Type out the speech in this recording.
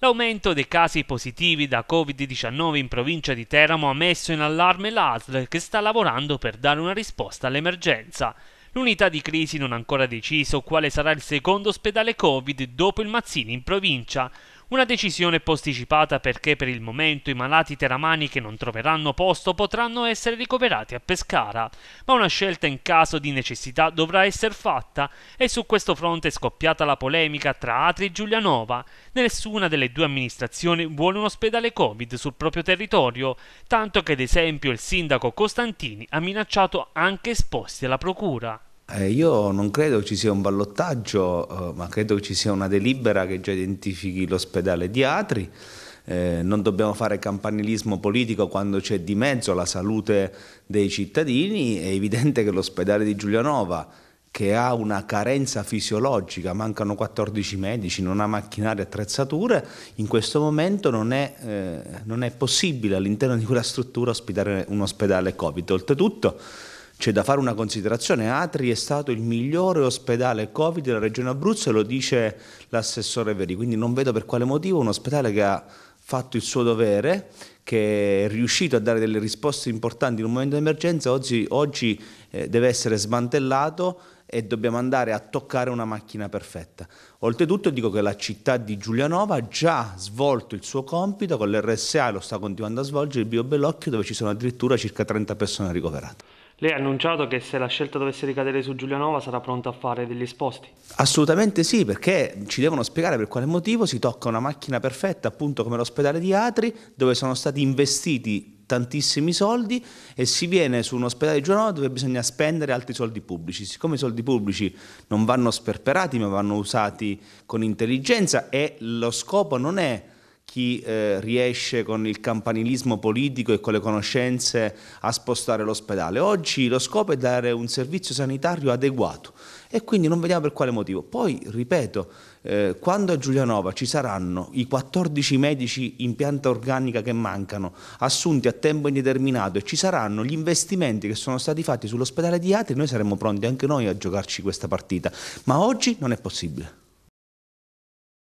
L'aumento dei casi positivi da Covid-19 in provincia di Teramo ha messo in allarme l'ASL che sta lavorando per dare una risposta all'emergenza. L'unità di crisi non ha ancora deciso quale sarà il secondo ospedale Covid dopo il Mazzini in provincia. Una decisione posticipata perché per il momento i malati teramani che non troveranno posto potranno essere ricoverati a Pescara, ma una scelta in caso di necessità dovrà essere fatta e su questo fronte è scoppiata la polemica tra Atri e Giulianova. Nessuna delle due amministrazioni vuole un ospedale Covid sul proprio territorio, tanto che ad esempio il sindaco Costantini ha minacciato anche esposti alla procura. Eh, io non credo ci sia un ballottaggio, eh, ma credo ci sia una delibera che già identifichi l'ospedale di Atri. Eh, non dobbiamo fare campanilismo politico quando c'è di mezzo la salute dei cittadini. È evidente che l'ospedale di Giulianova, che ha una carenza fisiologica, mancano 14 medici, non ha macchinari e attrezzature, in questo momento non è, eh, non è possibile all'interno di quella struttura ospitare un ospedale Covid. Oltretutto c'è da fare una considerazione, Atri è stato il migliore ospedale Covid della regione Abruzzo e lo dice l'assessore Veri, quindi non vedo per quale motivo un ospedale che ha fatto il suo dovere, che è riuscito a dare delle risposte importanti in un momento di emergenza, oggi, oggi eh, deve essere smantellato e dobbiamo andare a toccare una macchina perfetta. Oltretutto dico che la città di Giulianova ha già svolto il suo compito con l'RSA, lo sta continuando a svolgere, il Bio Bellocchio, dove ci sono addirittura circa 30 persone ricoverate. Lei ha annunciato che se la scelta dovesse ricadere su Giulianova sarà pronta a fare degli sposti? Assolutamente sì, perché ci devono spiegare per quale motivo si tocca una macchina perfetta, appunto come l'ospedale di Atri, dove sono stati investiti tantissimi soldi e si viene su un ospedale di Giulianova dove bisogna spendere altri soldi pubblici. Siccome i soldi pubblici non vanno sperperati ma vanno usati con intelligenza e lo scopo non è chi eh, riesce con il campanilismo politico e con le conoscenze a spostare l'ospedale. Oggi lo scopo è dare un servizio sanitario adeguato e quindi non vediamo per quale motivo. Poi, ripeto, eh, quando a Giulianova ci saranno i 14 medici in pianta organica che mancano, assunti a tempo indeterminato e ci saranno gli investimenti che sono stati fatti sull'ospedale di Atri, noi saremmo pronti anche noi a giocarci questa partita, ma oggi non è possibile.